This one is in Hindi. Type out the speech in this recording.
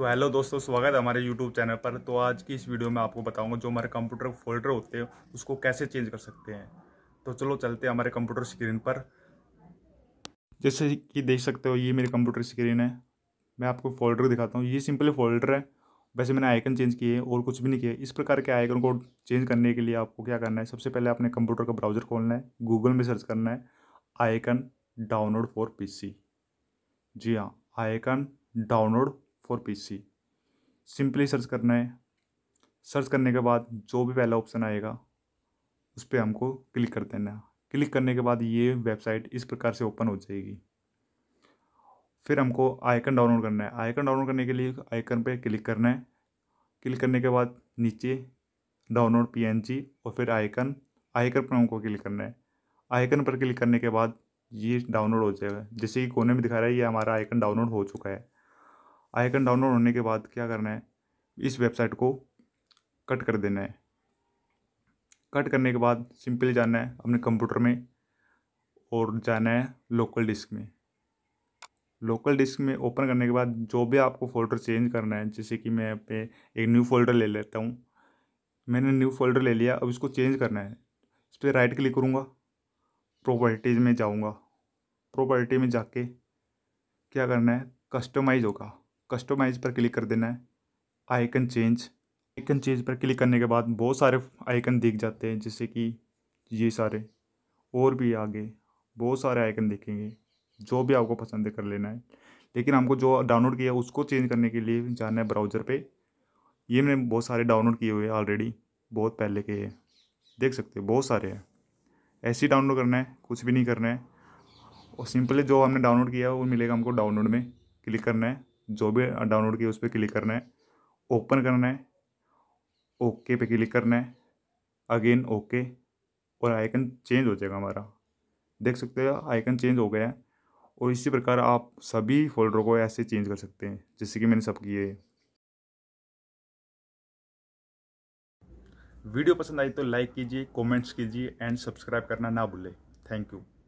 तो हेलो दोस्तों स्वागत है हमारे यूट्यूब चैनल पर तो आज की इस वीडियो में आपको बताऊंगा जो हमारे कंप्यूटर फोल्डर होते हैं उसको कैसे चेंज कर सकते हैं तो चलो चलते हैं हमारे कंप्यूटर स्क्रीन पर जैसे कि देख सकते हो ये मेरी कंप्यूटर स्क्रीन है मैं आपको फोल्डर दिखाता हूँ ये सिंपली फोल्डर है वैसे मैंने आइकन चेंज किए और कुछ भी नहीं किया इस प्रकार के आइकन को चेंज करने के लिए आपको क्या करना है सबसे पहले अपने कंप्यूटर का ब्राउज़र खोलना है गूगल में सर्च करना है icon download for P G हाँ icon download for PC simply search करना है सर्च करने के बाद जो भी पहला ऑप्शन आएगा उस पर हमको क्लिक कर देना है क्लिक करने के बाद ये वेबसाइट इस प्रकार से ओपन हो जाएगी फिर हमको आइकन डाउनलोड करना है आइकन डाउनलोड करने के लिए आइकन पे क्लिक करना है क्लिक करने के बाद नीचे डाउनलोड पीएनजी और फिर आइकन आइकन पर हमको क्लिक करना है आइकन पर क्लिक करने के बाद ये डाउनलोड हो जाएगा जैसे कि कोने में दिखा रहा है ये हमारा आइकन डाउनलोड हो चुका है आइकन डाउनलोड होने के बाद क्या करना है इस वेबसाइट को कट कर देना है कट करने के बाद सिंपली जाना है अपने कंप्यूटर में और जाना है लोकल डिस्क में लोकल डिस्क में ओपन करने के बाद जो भी आपको फोल्डर चेंज करना है जैसे कि मैं पे एक न्यू फोल्डर ले लेता हूँ मैंने न्यू फोल्डर ले लिया अब इसको चेंज करना है इस पर राइट क्लिक करूँगा प्रॉपर्टीज़ में जाऊँगा प्रॉपर्टी में जाके क्या करना है कस्टमाइज होगा कस्टमाइज पर क्लिक कर देना है आइकन चेंज आइकन चेंज पर क्लिक करने के बाद बहुत सारे आइकन दिख जाते हैं जैसे कि ये सारे और भी आगे बहुत सारे आइकन दिखेंगे जो भी आपको पसंद कर लेना है लेकिन हमको जो डाउनलोड किया उसको चेंज करने के लिए जाना है ब्राउज़र पे ये मैंने बहुत सारे डाउनलोड किए हुए हैं ऑलरेडी बहुत पहले के हैं देख सकते हो बहुत सारे हैं ऐसे ही डाउनलोड करना है कुछ भी नहीं करना है और सिंपली जो हमने डाउनलोड किया है वो मिलेगा हमको डाउनलोड में क्लिक करना है जो भी डाउनलोड किया उस पर क्लिक करना है ओपन करना है ओके पे क्लिक करना है अगेन ओके और आइकन चेंज हो जाएगा हमारा देख सकते हो आइकन चेंज हो गया है और इसी प्रकार आप सभी फोल्डरों को ऐसे चेंज कर सकते हैं जैसे कि मैंने सब किए वीडियो पसंद आई तो लाइक कीजिए कमेंट्स कीजिए एंड सब्सक्राइब करना ना भूलें थैंक यू